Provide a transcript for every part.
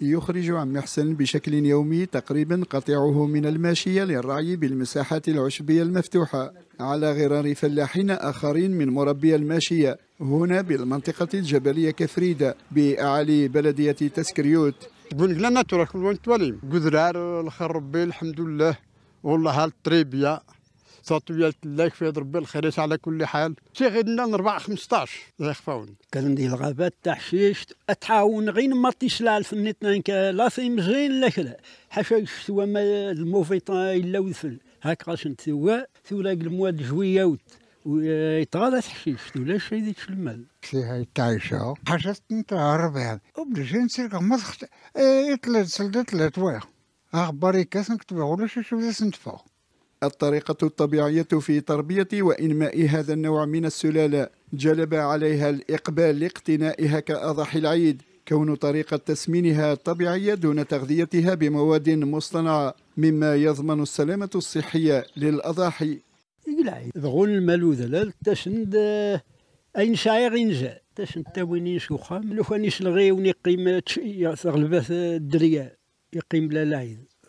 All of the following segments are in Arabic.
يخرج عم محسن بشكل يومي تقريبا قطيعه من الماشية للرعي بالمساحات العشبية المفتوحة على غرار فلاحين آخرين من مربي الماشية هنا بالمنطقة الجبلية كفريدة بأعالي بلدية تسكريوت بون لنا تراك الوان تواليم قدرار الحمد لله والله هالطريبية ساتويال الله في ربي الخريس على كل حال شي لنا ربع 15 الله يخفاون كان عندي الغابات تاع حشيش تعاون غير ما تيسلال في النتنان لا في زين لا كلا حاشا يشتوى ما الموفيطا الا وذفل هاك غاش نتوا ثولا المواد جويه وت ويتغاضى تحشيش إيه، ولا شي ذيك المال هاي تعيشة حشت انت عربي نسير سيرك مسخت اي طلعت سلدت تلات واخ اخباري كاس نكتبو ولا شي شو سنتفاو الطريقة الطبيعية في تربية وإنماء هذا النوع من السلالة جلب عليها الإقبال لاقتنائها كأضح العيد كون طريقة تسمينها طبيعية دون تغذيتها بمواد مصطنعة مما يضمن السلامة الصحية للأضاحي ضغول الملوذة لا تشند آه، أين شعير إنزا تشند تاويني سوخام لو فانيس الغي ونقيم بث آه، الدريا يقيم لا العيد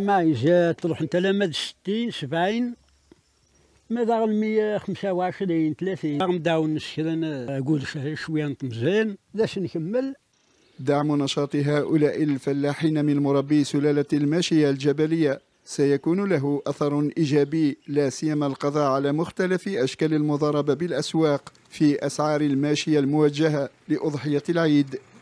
ما جات تروح انت لا مد 60 70 ماذا غل 125 30 رغم داون نسكرن اقول شويه نتمزين باش نكمل دعم نشاط هؤلاء الفلاحين من مربي سلالة الماشية الجبلية سيكون له أثر إيجابي لا سيما القضاء على مختلف أشكال المضاربة بالأسواق في أسعار الماشية الموجهة لأضحية العيد